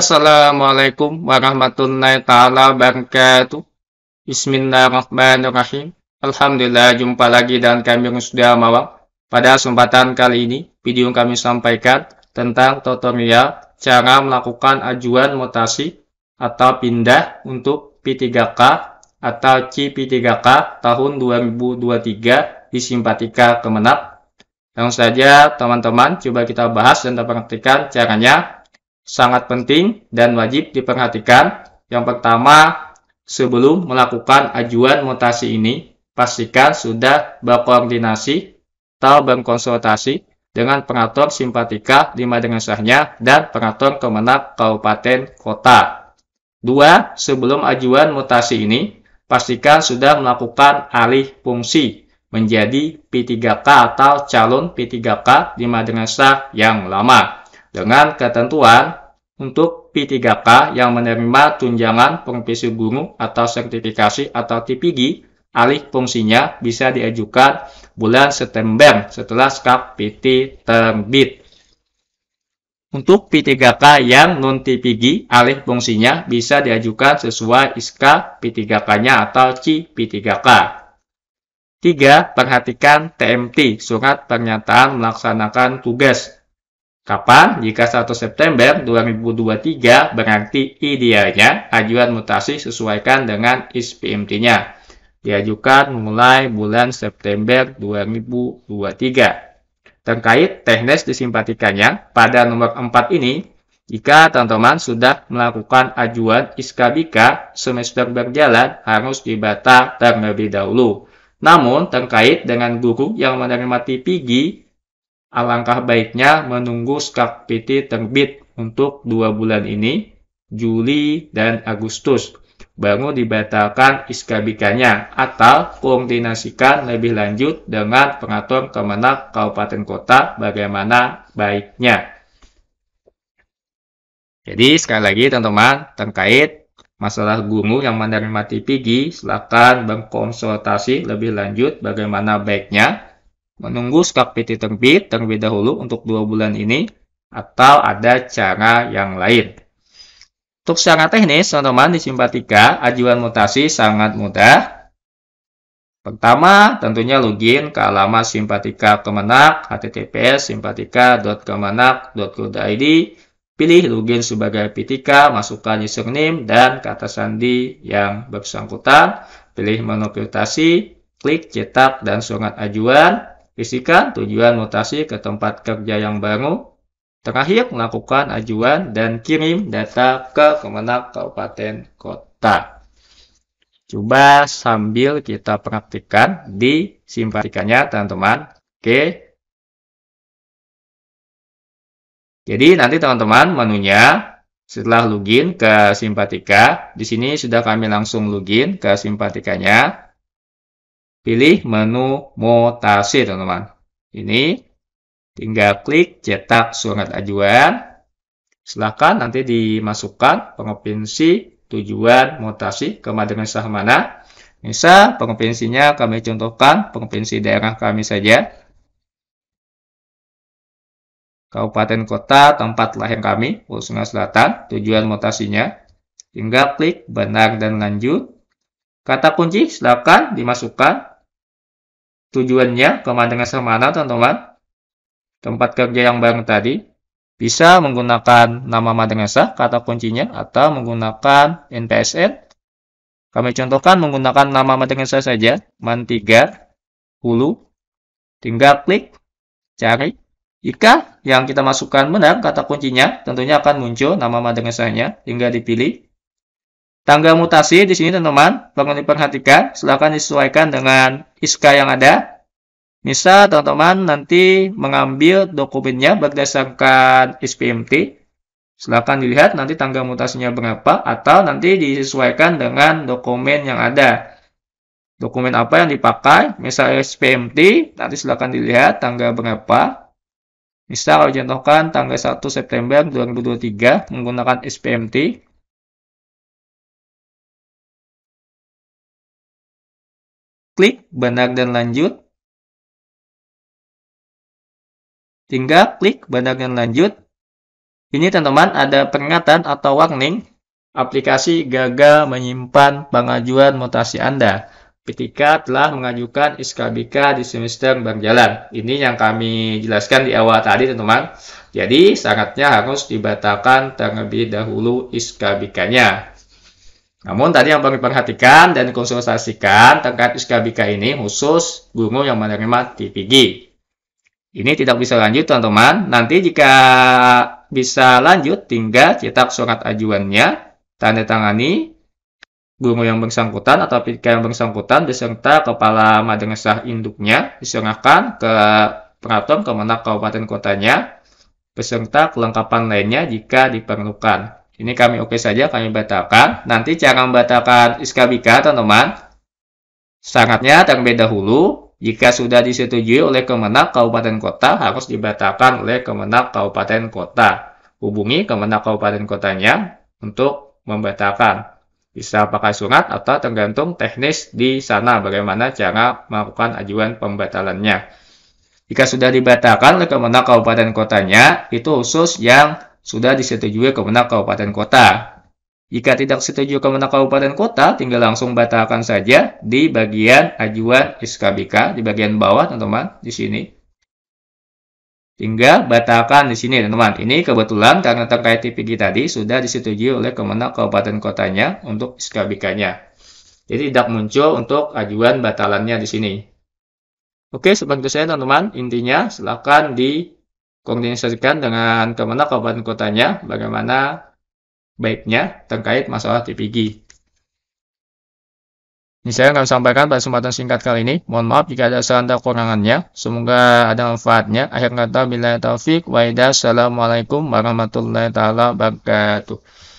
Assalamualaikum warahmatullahi taala wabarakatuh. Bismillahirrahmanirrahim. Alhamdulillah jumpa lagi dan kami yang sudah mawak Pada kesempatan kali ini, video kami sampaikan tentang tutorial cara melakukan ajuan mutasi atau pindah untuk P3K atau CP3K tahun 2023 di Simpatika Kemenak. Langsung saja teman-teman, coba kita bahas dan kita perhatikan caranya sangat penting dan wajib diperhatikan. Yang pertama, sebelum melakukan ajuan mutasi ini, pastikan sudah berkoordinasi atau berkonsultasi dengan pengatur simpatika di madrasahnya dan pengatur kemenang kabupaten kota. Dua, Sebelum ajuan mutasi ini, pastikan sudah melakukan alih fungsi menjadi P3K atau calon P3K di madrasah yang lama dengan ketentuan untuk P3K yang menerima tunjangan profesi guru atau sertifikasi atau TPG, alih fungsinya bisa diajukan bulan September setelah skap PT terbit. Untuk P3K yang non-TPG, alih fungsinya bisa diajukan sesuai SK P3K-nya atau C p 3 k 3. Perhatikan TMT, Surat Pernyataan Melaksanakan Tugas Kapan? Jika 1 September 2023 berarti idealnya ajuan mutasi sesuaikan dengan ISPMT-nya. Diajukan mulai bulan September 2023. Terkait teknis disimpatikannya, pada nomor 4 ini, jika teman-teman sudah melakukan ajuan iskabika semester berjalan harus dibatalkan terlebih dahulu. Namun, terkait dengan guru yang menerima TPG, Alangkah baiknya menunggu skak PT terbit untuk dua bulan ini, Juli dan Agustus, baru dibatalkan iskabikannya atau koordinasikan lebih lanjut dengan pengatur kemenak kabupaten kota bagaimana baiknya. Jadi sekali lagi teman-teman terkait masalah guru yang menerima TPG silakan berkonsultasi lebih lanjut bagaimana baiknya menunggu stock PT terbit terlebih dahulu untuk dua bulan ini atau ada cara yang lain. Untuk secara teknis, teman-teman di simpatika ajuan mutasi sangat mudah. Pertama, tentunya login ke alamat simpatika kemenak https simpatika.kemenak.go.id Pilih login sebagai p masukkan username dan kata sandi yang bersangkutan. Pilih menu mutasi, klik cetak dan surat ajuan. Fisika, tujuan mutasi ke tempat kerja yang baru. Terakhir, melakukan ajuan dan kirim data ke Kemenang Kabupaten Kota. Coba sambil kita praktikkan di simpatikannya, teman-teman. Oke. Jadi nanti teman-teman menunya setelah login ke Simpatika, di sini sudah kami langsung login ke Simpatikanya. Pilih menu mutasi, teman-teman. Ini tinggal klik cetak surat ajuan. Silahkan nanti dimasukkan pengopensi tujuan mutasi ke madrasah mana. Misal pengopensinya kami contohkan pengopensi daerah kami saja. Kabupaten kota tempat lahir kami, Pulau Sungai Selatan, tujuan mutasinya. Tinggal klik benar dan lanjut. Kata kunci silakan dimasukkan Tujuannya pemandangan semana teman-teman. Tempat kerja yang baru tadi. Bisa menggunakan nama madrasah, kata kuncinya, atau menggunakan NPSN. Kami contohkan menggunakan nama madrasah saja, 3 Hulu. Tinggal klik, cari. Jika yang kita masukkan benar kata kuncinya, tentunya akan muncul nama madrasahnya, tinggal dipilih Tangga mutasi di sini teman-teman, perlu diperhatikan, silahkan disesuaikan dengan SK yang ada. Misal teman-teman nanti mengambil dokumennya berdasarkan SPMT. Silahkan dilihat nanti tangga mutasinya berapa atau nanti disesuaikan dengan dokumen yang ada. Dokumen apa yang dipakai, Misal SPMT, nanti silahkan dilihat tangga berapa. Misal kalau contohkan tanggal 1 September 2023 menggunakan SPMT, Klik bandar dan lanjut. Tinggal klik bandar dan lanjut. Ini teman-teman ada peringatan atau warning aplikasi gagal menyimpan pengajuan mutasi Anda ketika telah mengajukan SKBK di semester berjalan. Ini yang kami jelaskan di awal tadi teman-teman. Jadi syaratnya harus dibatalkan terlebih dahulu skbk nya namun tadi yang perlu diperhatikan dan konsultasikan terkait SKBK ini khusus guru yang menerima TPG. Ini tidak bisa lanjut teman-teman. Nanti jika bisa lanjut tinggal cetak surat ajuannya, tanda tangani guru yang bersangkutan atau PK yang bersangkutan beserta kepala madrasah induknya diserahkan ke peraturan Kemenak Kabupaten Kotanya beserta kelengkapan lainnya jika diperlukan. Ini kami oke okay saja, kami batalkan. Nanti cara membatalkan iskabika teman-teman. Syaratnya terlebih dahulu, jika sudah disetujui oleh Kemenak Kabupaten Kota, harus dibatalkan oleh Kemenak Kabupaten Kota. Hubungi Kemenak Kabupaten Kotanya untuk membatalkan. Bisa pakai surat atau tergantung teknis di sana bagaimana cara melakukan ajuan pembatalannya. Jika sudah dibatalkan oleh Kemenak Kabupaten Kotanya, itu khusus yang sudah disetujui kemenang kabupaten kota. Jika tidak setuju kemenang kabupaten kota, tinggal langsung batalkan saja di bagian ajuan SKBK, di bagian bawah teman-teman, di sini. Tinggal batalkan di sini teman-teman. Ini kebetulan karena terkait TPG tadi sudah disetujui oleh kemenang kabupaten kotanya untuk SKBK-nya. Jadi tidak muncul untuk ajuan batalannya di sini. Oke, sebagai teman-teman, intinya silakan di koordinasikan dengan kemenak kabupaten kotanya bagaimana baiknya terkait masalah TPG. Ini saya akan sampaikan pada kesempatan singkat kali ini. Mohon maaf jika ada salah dan kekurangannya. Semoga ada manfaatnya. Akhir kata, bila taufik, waidah. Assalamualaikum warahmatullahi wabarakatuh.